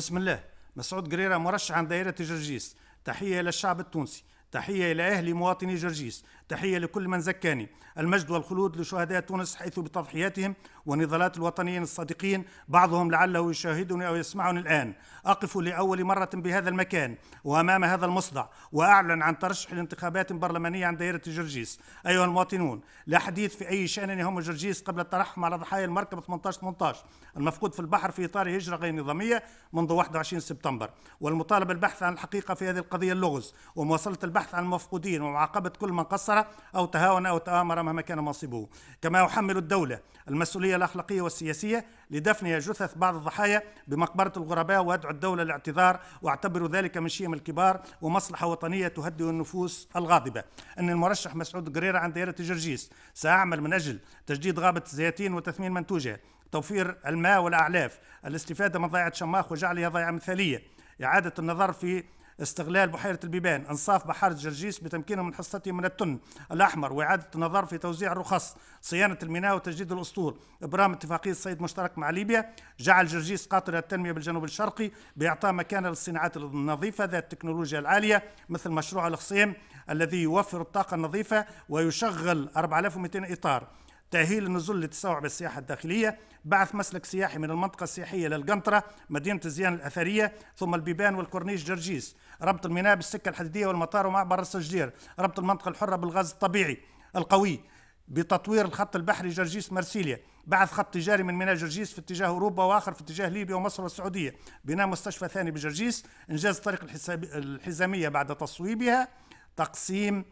بسم الله مسعود قريرة مرشح عن دائرة جرجيس تحية إلى الشعب التونسي تحية إلى أهل مواطني جرجيس تحية لكل من زكاني المجد والخلود لشهداء تونس حيث بتضحياتهم ونضالات الوطنيين الصادقين بعضهم لعله يشاهدني أو يسمعني الآن أقف لأول مرة بهذا المكان وأمام هذا المصدع وأعلن عن ترشح لانتخابات برلمانية عن دائرة جرجيس أيها المواطنون لا حديث في أي شأن يهم جرجيس قبل الترحم على ضحايا المركبة 18 18 المفقود في البحر في إطار هجرة غير نظامية منذ 21 سبتمبر والمطالبة البحث عن الحقيقة في هذه القضية اللغز ومواصلة البحث عن المفقودين ومعاقبة كل من قصر أو تهاون أو تآمر مهما كان منصبه كما يحمل الدولة المسؤولية الأخلاقية والسياسية لدفن جثث بعض الضحايا بمقبرة الغرباء وأدعو الدولة للاعتذار واعتبر ذلك من شيم الكبار ومصلحة وطنية تهدئ النفوس الغاضبة أن المرشح مسعود قريرة عن دائرة جرجيس سأعمل من أجل تجديد غابة الزياتين وتثمين منتوجها توفير الماء والأعلاف الاستفادة من ضيعة شماخ وجعلها ضيعة مثالية إعادة النظر في استغلال بحيرة البيبان انصاف بحارة جرجيس بتمكينهم من حصتهم من التن الأحمر وإعادة النظر في توزيع الرخص صيانة الميناء وتجديد الأسطول إبرام اتفاقية صيد مشترك مع ليبيا جعل جرجيس قاطرة التنمية بالجنوب الشرقي بإعطاء مكان للصناعات النظيفة ذات التكنولوجيا العالية مثل مشروع الخصيم الذي يوفر الطاقة النظيفة ويشغل 4200 إطار تأهيل النزول لتسارع بالسياحة الداخلية بعث مسلك سياحي من المنطقة السياحية للقنطرة مدينة الزيان الأثرية ثم البيبان والكورنيش جرجيس ربط الميناء بالسكة الحديدية والمطار ومعبر السجدير ربط المنطقة الحرة بالغاز الطبيعي القوي بتطوير الخط البحري جرجيس مرسيليا بعث خط تجاري من ميناء جرجيس في اتجاه اوروبا واخر في اتجاه ليبيا ومصر والسعوديه بناء مستشفى ثاني بجرجيس انجاز الطريق الحزاميه بعد تصويبها تقسيم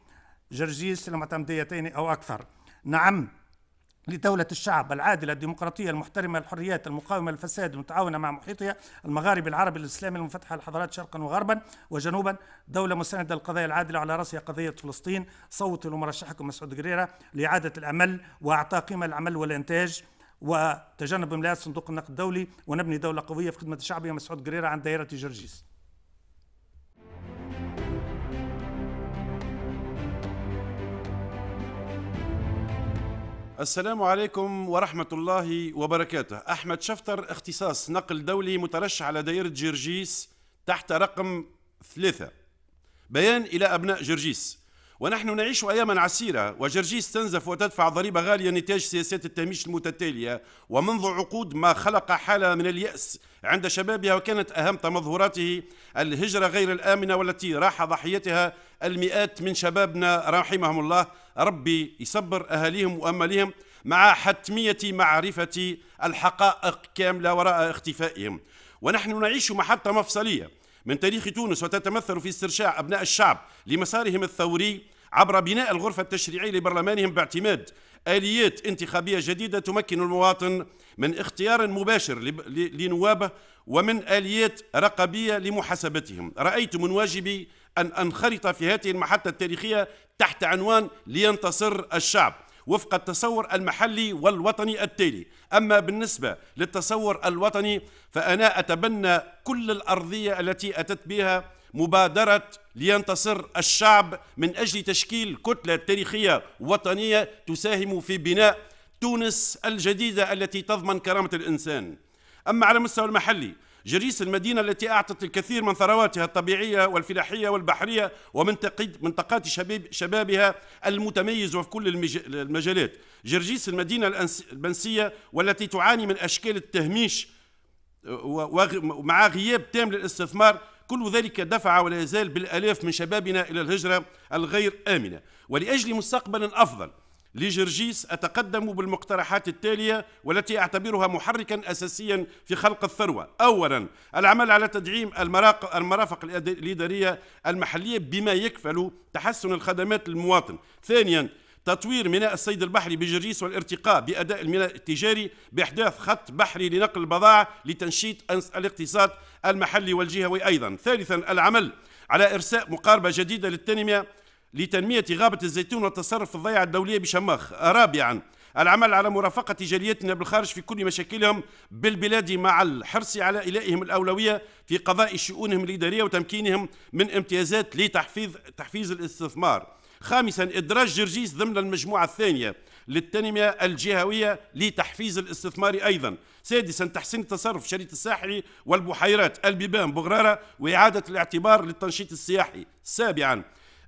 جرجيس الى معتمديتين او اكثر نعم لدولة الشعب العادلة الديمقراطية المحترمة الحريات المقاومة للفساد المتعاونة مع محيطها المغارب العربي الإسلامي المنفتحة للحضارات شرقا وغربا وجنوبا دولة مساندة للقضايا العادلة على رأسها قضية فلسطين صوتوا لمرشحكم مسعود قريرة لإعادة الأمل وأعطاء قيمة للعمل والإنتاج وتجنب إملاء صندوق النقد الدولي ونبني دولة قوية في خدمة شعبها مسعود قريرة عن دائرة جرجيس السلام عليكم ورحمة الله وبركاته أحمد شفتر اختصاص نقل دولي مترشح على دائرة جرجيس تحت رقم ثلاثة بيان إلى أبناء جرجيس ونحن نعيش أياما عسيرة وجرجيس تنزف وتدفع ضريبة غالية نتاج سياسات التهميش المتتالية ومنذ عقود ما خلق حالة من اليأس عند شبابها وكانت أهم تمظهراته الهجرة غير الآمنة والتي راح ضحيتها المئات من شبابنا رحمهم الله ربي يصبر أهاليهم وأماليهم مع حتمية معرفة الحقائق كاملة وراء اختفائهم ونحن نعيش محطة مفصلية من تاريخ تونس وتتمثل في استرشاع أبناء الشعب لمسارهم الثوري عبر بناء الغرفة التشريعية لبرلمانهم باعتماد آليات انتخابية جديدة تمكن المواطن من اختيار مباشر لنوابه ومن آليات رقابية لمحاسبتهم رأيت من واجبي أن أنخرط في هذه المحطة التاريخية تحت عنوان لينتصر الشعب وفق التصور المحلي والوطني التالي أما بالنسبة للتصور الوطني فأنا أتبنى كل الأرضية التي أتت بها مبادرة لينتصر الشعب من أجل تشكيل كتلة تاريخية وطنية تساهم في بناء تونس الجديدة التي تضمن كرامة الإنسان أما على المستوى المحلي جريس المدينة التي أعطت الكثير من ثرواتها الطبيعية والفلاحية والبحرية ومنطقات شباب شبابها المتميز وفي كل المجالات جرجيس المدينة البنسية والتي تعاني من أشكال التهميش ومع غياب تام للاستثمار كل ذلك دفع ولا يزال بالآلاف من شبابنا إلى الهجرة الغير آمنة ولأجل مستقبل أفضل لجرجيس أتقدم بالمقترحات التالية والتي أعتبرها محركا أساسيا في خلق الثروة أولا العمل على تدعيم المرافق الإدارية المحلية بما يكفل تحسن الخدمات للمواطن ثانيا تطوير ميناء الصيد البحري بجريس والارتقاء بأداء الميناء التجاري بإحداث خط بحري لنقل البضائع لتنشيط الاقتصاد المحلي والجهوي أيضا ثالثا العمل على إرساء مقاربة جديدة للتنمية لتنمية غابة الزيتون والتصرف في الضيعة الدولية بشماخ رابعا العمل على مرافقة جاليتنا بالخارج في كل مشاكلهم بالبلاد مع الحرص على إلائهم الأولوية في قضاء شؤونهم الإدارية وتمكينهم من امتيازات لتحفيز تحفيز الاستثمار خامسا إدراج جرجيس ضمن المجموعة الثانية للتنمية الجهوية لتحفيز الاستثمار أيضا سادسا تحسين التصرف شريط الساحلي والبحيرات البيبان بغرارة وإعادة الاعتبار للتنشيط السياحي سابعا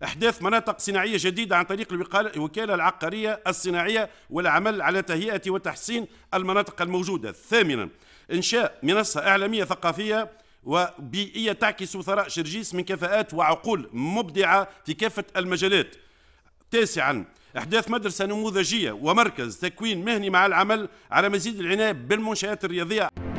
احداث مناطق صناعيه جديده عن طريق الوكاله العقاريه الصناعيه والعمل على تهيئه وتحسين المناطق الموجوده ثامنا انشاء منصه اعلاميه ثقافيه وبيئيه تعكس ثراء شرجيس من كفاءات وعقول مبدعه في كافه المجالات تاسعا احداث مدرسه نموذجيه ومركز تكوين مهني مع العمل على مزيد العنايه بالمنشات الرياضيه